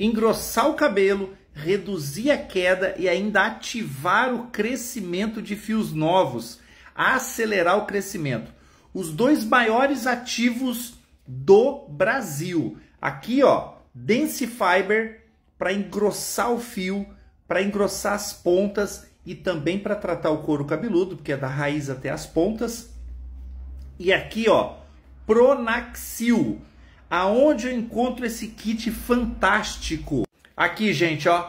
engrossar o cabelo, reduzir a queda e ainda ativar o crescimento de fios novos, acelerar o crescimento. Os dois maiores ativos do Brasil. Aqui, ó, Dense Fiber para engrossar o fio, para engrossar as pontas e também para tratar o couro cabeludo, porque é da raiz até as pontas. E aqui, ó, Pronaxil Aonde eu encontro esse kit fantástico? Aqui, gente, ó.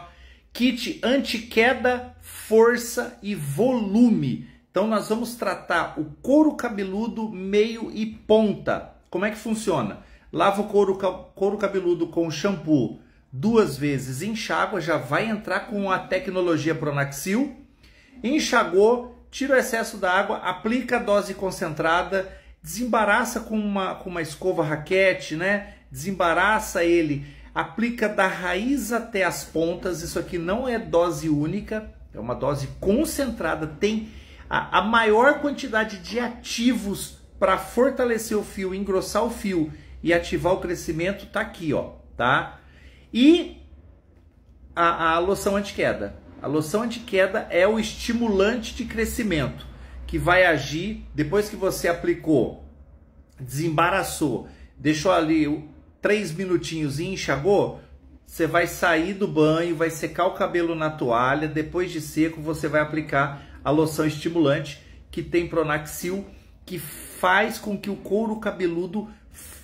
Kit anti-queda, força e volume. Então nós vamos tratar o couro cabeludo, meio e ponta. Como é que funciona? Lava o couro, couro cabeludo com shampoo duas vezes, enxágua, já vai entrar com a tecnologia Pronaxil. Enxagou, tira o excesso da água, aplica a dose concentrada desembaraça com uma, com uma escova raquete, né? Desembaraça ele, aplica da raiz até as pontas. Isso aqui não é dose única, é uma dose concentrada, tem a, a maior quantidade de ativos para fortalecer o fio, engrossar o fio e ativar o crescimento, tá aqui, ó, tá? E a, a loção antiqueda. A loção antiqueda é o estimulante de crescimento que vai agir depois que você aplicou, desembaraçou, deixou ali três minutinhos e enxagou, você vai sair do banho, vai secar o cabelo na toalha, depois de seco você vai aplicar a loção estimulante que tem Pronaxil, que faz com que o couro cabeludo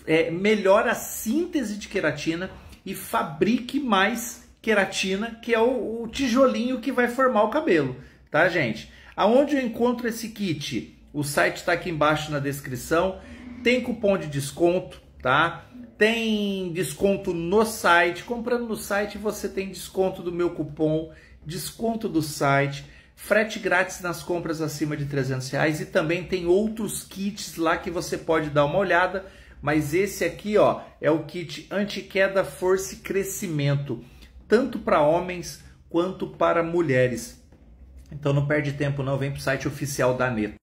é, melhore a síntese de queratina e fabrique mais queratina, que é o, o tijolinho que vai formar o cabelo, tá gente? Aonde eu encontro esse kit? O site está aqui embaixo na descrição. Tem cupom de desconto, tá? Tem desconto no site. Comprando no site você tem desconto do meu cupom, desconto do site, frete grátis nas compras acima de 300 reais e também tem outros kits lá que você pode dar uma olhada. Mas esse aqui, ó, é o kit anti-queda, força e crescimento, tanto para homens quanto para mulheres. Então não perde tempo não, vem para o site oficial da Neto.